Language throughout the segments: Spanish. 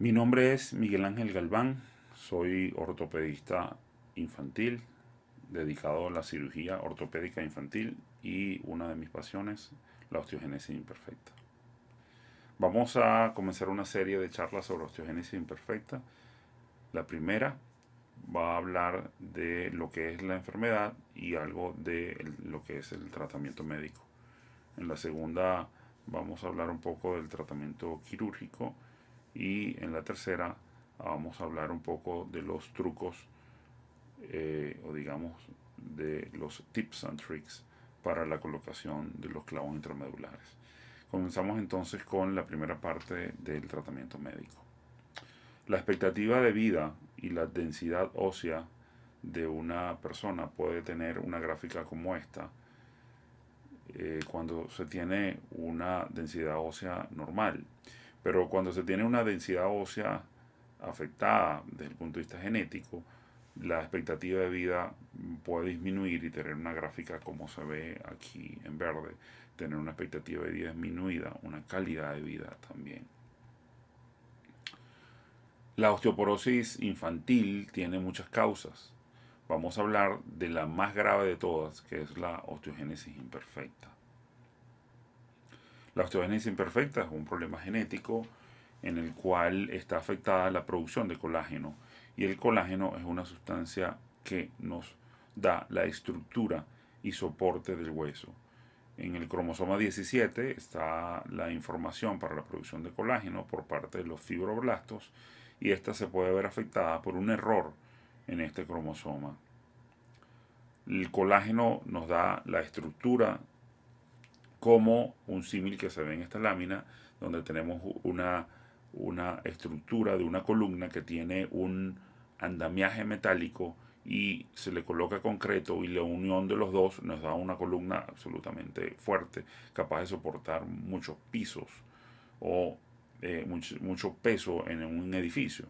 Mi nombre es Miguel Ángel Galván, soy ortopedista infantil, dedicado a la cirugía ortopédica infantil y una de mis pasiones, la osteogénesis imperfecta. Vamos a comenzar una serie de charlas sobre osteogénesis imperfecta. La primera va a hablar de lo que es la enfermedad y algo de lo que es el tratamiento médico. En la segunda vamos a hablar un poco del tratamiento quirúrgico y en la tercera ah, vamos a hablar un poco de los trucos eh, o digamos de los tips and tricks para la colocación de los clavos intramedulares. Comenzamos entonces con la primera parte del tratamiento médico. La expectativa de vida y la densidad ósea de una persona puede tener una gráfica como esta. Eh, cuando se tiene una densidad ósea normal. Pero cuando se tiene una densidad ósea afectada desde el punto de vista genético, la expectativa de vida puede disminuir y tener una gráfica como se ve aquí en verde, tener una expectativa de vida disminuida, una calidad de vida también. La osteoporosis infantil tiene muchas causas. Vamos a hablar de la más grave de todas, que es la osteogénesis imperfecta. La osteogenesis imperfecta es un problema genético en el cual está afectada la producción de colágeno. Y el colágeno es una sustancia que nos da la estructura y soporte del hueso. En el cromosoma 17 está la información para la producción de colágeno por parte de los fibroblastos y esta se puede ver afectada por un error en este cromosoma. El colágeno nos da la estructura como un símil que se ve en esta lámina, donde tenemos una, estructura de una columna que tiene un andamiaje metálico y se le coloca concreto y la unión de los dos nos da una columna absolutamente fuerte, capaz de soportar muchos pisos o eh, mucho, peso en un edificio.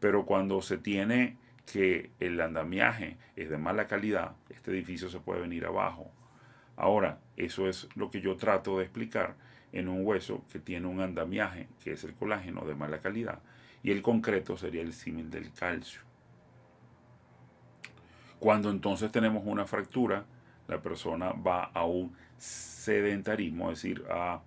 Pero cuando se tiene que el andamiaje es de mala calidad, este edificio se puede venir abajo Ahora, eso es lo que yo trato de explicar en un hueso que tiene un andamiaje, que es el colágeno de mala calidad, y el concreto sería el símil del calcio. Cuando entonces tenemos una fractura, la persona va a un sedentarismo, es decir, a,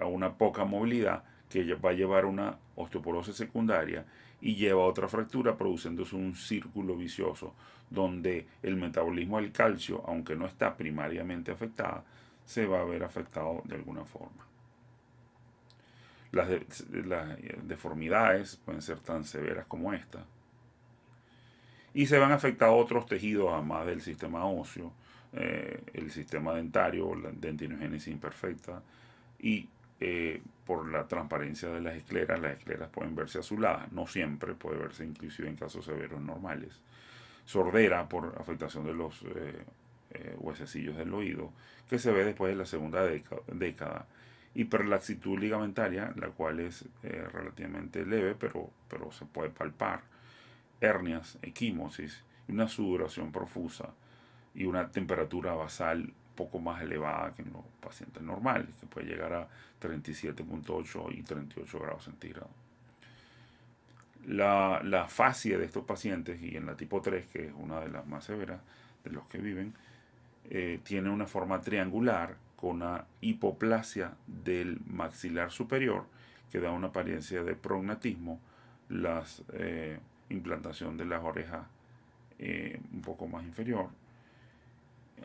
a una poca movilidad, que va a llevar una osteoporosis secundaria y lleva otra fractura produciéndose un círculo vicioso donde el metabolismo del calcio, aunque no está primariamente afectada, se va a ver afectado de alguna forma. Las, eh, deformidades pueden ser tan severas como esta. Y se van a afectar otros tejidos, además del sistema óseo, eh, el sistema dentario, la dentinogénesis imperfecta y eh, por la transparencia de las escleras, las escleras pueden verse azuladas, no siempre, puede verse inclusive en casos severos normales. Sordera por afectación de los eh, eh, huesecillos del oído, que se ve después de la segunda década. Hiperlaxitud ligamentaria, la cual es relativamente leve, pero, pero se puede palpar. Hernias, equimosis, una sudoración profusa y una temperatura basal poco más elevada que en los pacientes normales, que puede llegar a 37.8 y 38 grados centígrados. La, la fascia de estos pacientes, y en la tipo 3, que es una de las más severas de los que viven, eh, tiene una forma triangular con una hipoplasia del maxilar superior que da una apariencia de prognatismo, la eh, implantación de las orejas eh, un poco más inferior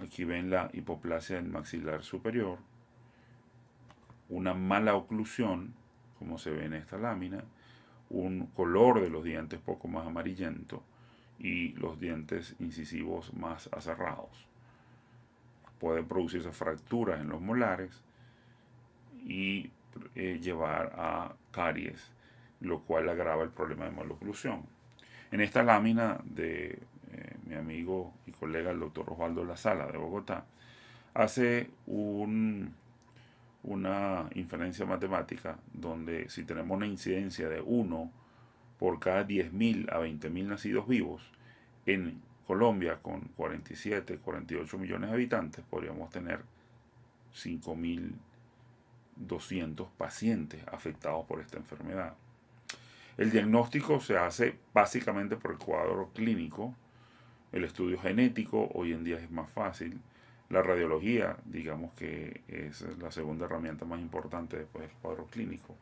aquí ven la hipoplasia del maxilar superior, una mala oclusión, como se ve en esta lámina, un color de los dientes poco más amarillento y los dientes incisivos más aserrados. Puede producirse fracturas en los molares y eh, llevar a caries, lo cual agrava el problema de mala oclusión. En esta lámina de mi amigo y colega el doctor Osvaldo Sala de Bogotá, hace una inferencia matemática donde si tenemos una incidencia de 1 por cada 10.000 a 20.000 nacidos vivos, en Colombia con 47, 48 millones de habitantes, podríamos tener 5.200 pacientes afectados por esta enfermedad. El diagnóstico se hace básicamente por el cuadro clínico el estudio genético hoy en día es más fácil. La radiología, digamos que es la segunda herramienta más importante después del cuadro clínico.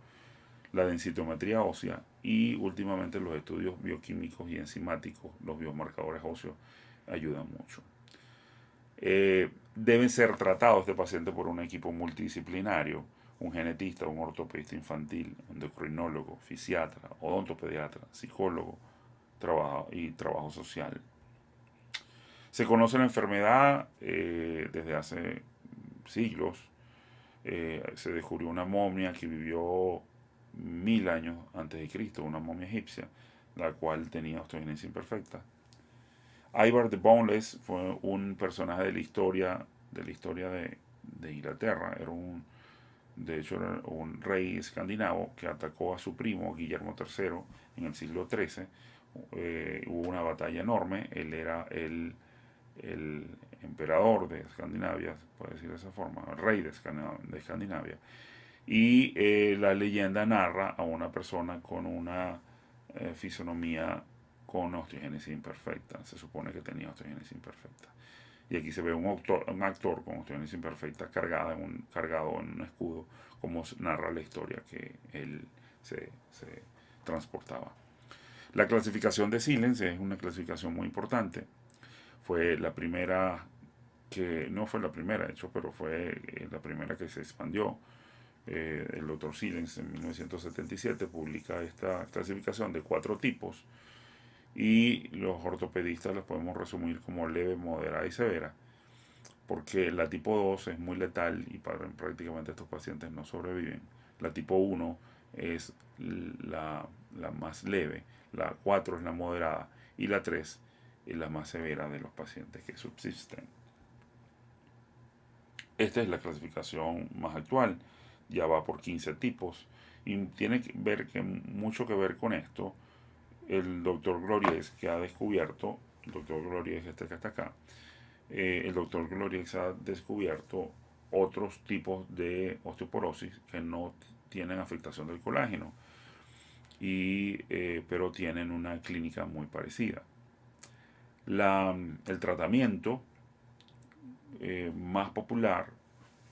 La densitometría ósea y últimamente los estudios bioquímicos y enzimáticos, los biomarcadores óseos, ayudan mucho. Eh, deben ser tratados este paciente por un equipo multidisciplinario, un genetista, un ortopedista infantil, endocrinólogo, fisiatra, odontopediatra, psicólogo trabajo y trabajo social. Se conoce la enfermedad eh, desde hace siglos. Eh, se descubrió una momia que vivió mil años antes de Cristo, una momia egipcia, la cual tenía osteogenesis imperfecta. Ivar the Boneless fue un personaje de la historia de la historia de, Inglaterra. Era un, de hecho, era un rey escandinavo que atacó a su primo Guillermo III en el siglo XIII. Eh, hubo una batalla enorme. Él era el el emperador de Escandinavia, puede decir de esa forma, el rey de Escandinavia. Y eh, la leyenda narra a una persona con una eh, fisonomía con osteogénesis imperfecta. Se supone que tenía osteogénesis imperfecta. Y aquí se ve un, actor, un actor con osteogénesis imperfecta cargado en un, cargado en un escudo, como narra la historia que él se, se transportaba. La clasificación de Silens es una clasificación muy importante fue la primera que, no fue la primera, de hecho, pero fue eh, la primera que se expandió. Eh, el doctor Silens en 1977 publica esta clasificación de cuatro tipos y los ortopedistas las podemos resumir como leve, moderada y severa, porque la tipo 2 es muy letal y para, prácticamente estos pacientes no sobreviven. La tipo 1 es la, la más leve, la 4 es la moderada y la 3 y la más severa de los pacientes que subsisten. Esta es la clasificación más actual, ya va por 15 tipos y tiene que ver que, mucho que ver con esto el doctor Glories que ha descubierto, el doctor Glories este que está acá, eh, el doctor Glories ha descubierto otros tipos de osteoporosis que no tienen afectación del colágeno, eh, pero tienen una clínica muy parecida el tratamiento eh, más popular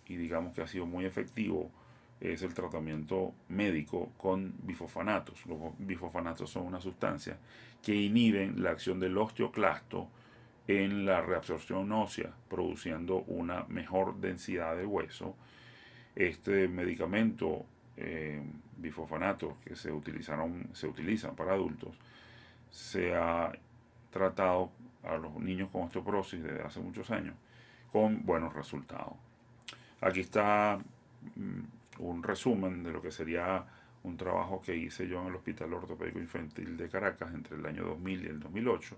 y digamos que ha sido muy efectivo es el tratamiento médico con bifofanatos. Los bifofanatos son una sustancia que inhiben la acción del osteoclasto en la reabsorción ósea, produciendo una mejor densidad de hueso. Este medicamento, eh, que se, utilizaron, se utilizan para adultos, se ha tratado a los niños con osteoporosis desde hace muchos años con buenos resultados. Aquí está mm, un resumen de lo que sería un trabajo que hice yo en el Hospital Ortopédico Infantil de Caracas entre el año 2000 y el 2008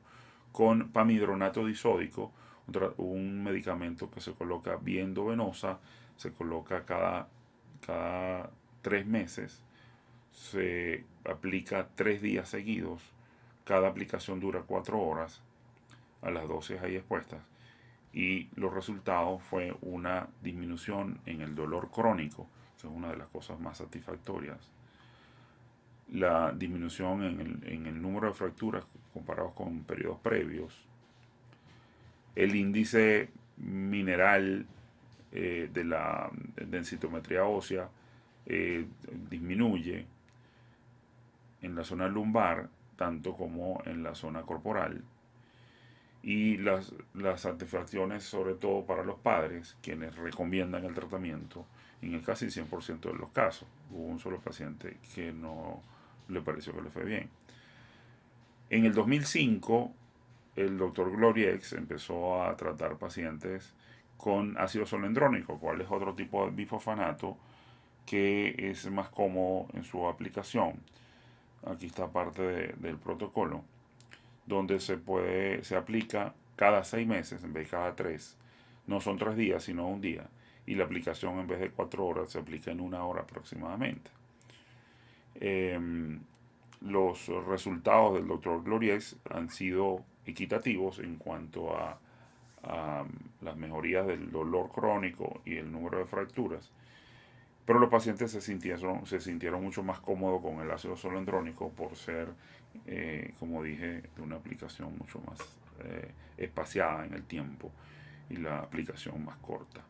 con pamidronato disódico, un medicamento que se coloca viendo venosa, se coloca cada, cada tres meses, se aplica tres días seguidos cada aplicación dura 4 horas. A las 12 ahí expuestas. Y los resultados fue una disminución en el dolor crónico, que es una de las cosas más satisfactorias. La disminución en el, número de fracturas comparados con periodos previos. El índice mineral eh, de la densitometría ósea eh, disminuye en la zona lumbar tanto como en la zona corporal. Y las, las satisfacciones, sobre todo para los padres, quienes recomiendan el tratamiento, en el casi 100% de los casos. Hubo un solo paciente que no le pareció que le fue bien. En el 2005, el doctor Gloriex empezó a tratar pacientes con ácido solendrónico, cuál es otro tipo de bifofanato que es más cómodo en su aplicación aquí está parte del protocolo, donde se puede, se aplica cada seis meses en vez de cada tres. No son tres días, sino un día. Y la aplicación en vez de cuatro horas se aplica en una hora aproximadamente. Em, los resultados del doctor Gloriex han sido equitativos en cuanto a, las mejorías del dolor crónico y el número de fracturas pero los pacientes se sintieron, se sintieron mucho más cómodos con el ácido solendrónico por ser, eh, como dije, de una aplicación mucho más eh, espaciada en el tiempo y la aplicación más corta.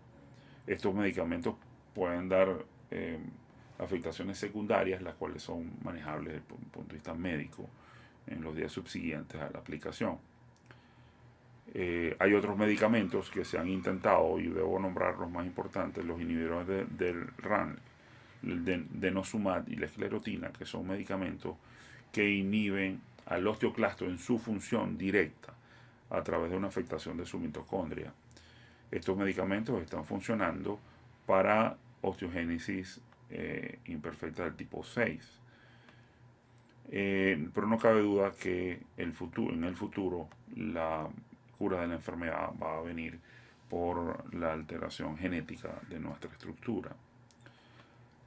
Estos medicamentos pueden dar eh, afectaciones secundarias, las cuales son manejables desde el punto de vista médico en los días subsiguientes a la aplicación. Eh, hay otros medicamentos que se han intentado, y debo nombrar los más importantes, los inhibidores del RAN, el de, denosumab y la esclerotina, que son medicamentos que inhiben al osteoclasto en su función directa a través de una afectación de su mitocondria. Estos medicamentos están funcionando para osteogénesis eh, imperfecta del tipo 6. Eh, pero no cabe duda que el futuro, en el futuro la cura de la enfermedad va a venir por la alteración genética de nuestra estructura.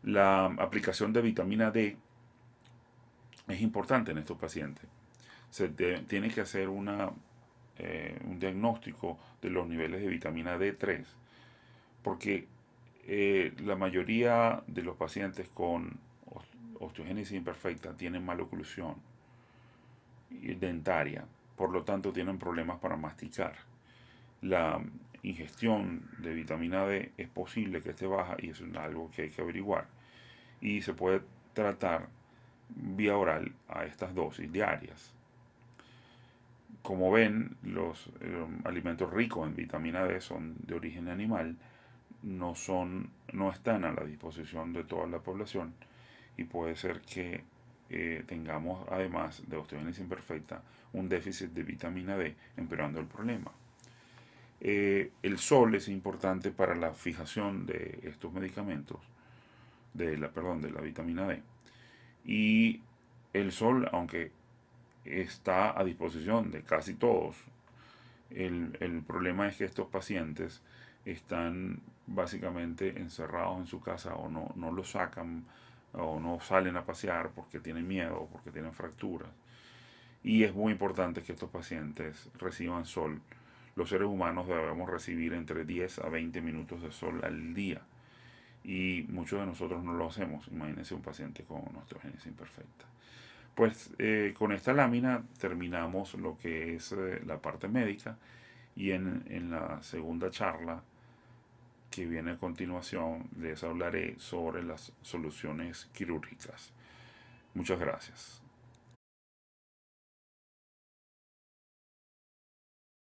La aplicación de vitamina D es importante en estos pacientes. Se tiene que hacer eh, un diagnóstico de los niveles de vitamina D3, porque eh, la mayoría de los pacientes con osteogénesis imperfecta tienen maloclusión eh, dentaria por lo tanto tienen problemas para masticar. La ingestión de vitamina D es posible que esté baja y es algo que hay que averiguar. Y se puede tratar vía oral a estas dosis diarias. Como ven, los eh, alimentos ricos en vitamina D son de origen animal, no, son, no están a la disposición de toda la población y puede ser que eh, tengamos además de osteogénesis imperfecta un déficit de vitamina D, empeorando el problema. Eh, el sol es importante para la fijación de estos medicamentos, de la, perdón, de la vitamina D. Y el sol, aunque está a disposición de casi todos, el, problema es que estos pacientes están básicamente encerrados en su casa o no, no lo sacan o no salen a pasear porque tienen miedo, porque tienen fracturas. Y es muy importante que estos pacientes reciban sol. Los seres humanos debemos recibir entre 10 a 20 minutos de sol al día. Y muchos de nosotros no lo hacemos. Imagínense un paciente con osteogénesis imperfecta. Pues eh, con esta lámina terminamos lo que es eh, la parte médica y en, en la segunda charla que viene a continuación, les hablaré sobre las soluciones quirúrgicas. Muchas gracias.